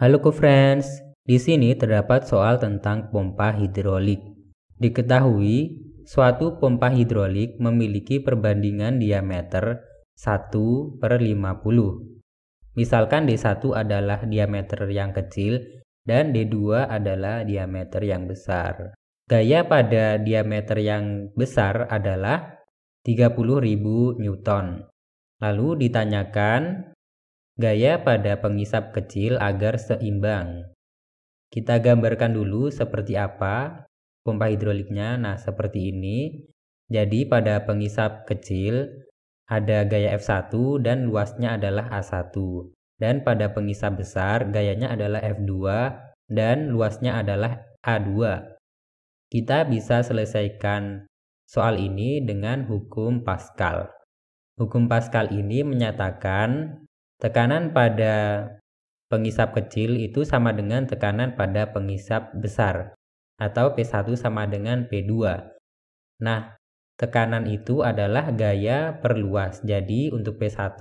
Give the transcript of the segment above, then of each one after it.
Halo ku friends, di sini terdapat soal tentang pompa hidrolik. Diketahui, suatu pompa hidrolik memiliki perbandingan diameter 1 per 50. Misalkan D1 adalah diameter yang kecil dan D2 adalah diameter yang besar. Gaya pada diameter yang besar adalah 30.000 Newton. Lalu ditanyakan Gaya pada pengisap kecil agar seimbang. Kita gambarkan dulu seperti apa pompa hidroliknya. Nah, seperti ini. Jadi pada pengisap kecil ada gaya F1 dan luasnya adalah A1. Dan pada pengisap besar gayanya adalah F2 dan luasnya adalah A2. Kita bisa selesaikan soal ini dengan hukum Pascal. Hukum Pascal ini menyatakan Tekanan pada pengisap kecil itu sama dengan tekanan pada pengisap besar atau P1 sama dengan P2. Nah, tekanan itu adalah gaya perluas. Jadi untuk P1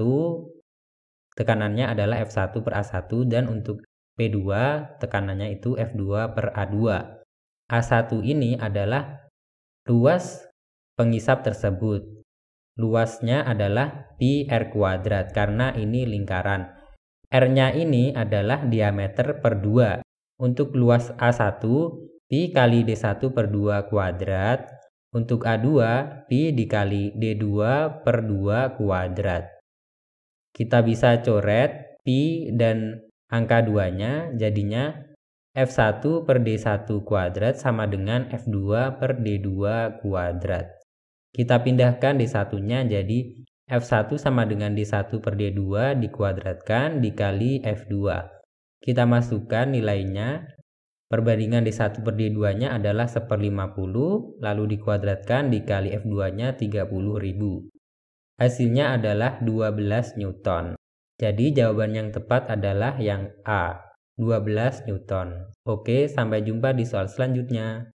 tekanannya adalah F1 per A1 dan untuk P2 tekanannya itu F2 per A2. A1 ini adalah luas pengisap tersebut luasnya adalah pi r kuadrat karena ini lingkaran. R-nya ini adalah diameter per 2. Untuk luas A1, pi kali D1 per 2 kuadrat. Untuk A2, pi dikali D2 per 2 kuadrat. Kita bisa coret pi dan angka 2-nya jadinya F1 per D1 kuadrat sama dengan F2 per D2 kuadrat. Kita pindahkan D1-nya jadi F1 sama dengan D1 per D2 dikuadratkan dikali F2. Kita masukkan nilainya. Perbandingan D1 per D2-nya adalah 1 per 50, lalu dikuadratkan dikali F2-nya 30.000. Hasilnya adalah 12 Newton. Jadi jawaban yang tepat adalah yang A, 12 Newton. Oke, sampai jumpa di soal selanjutnya.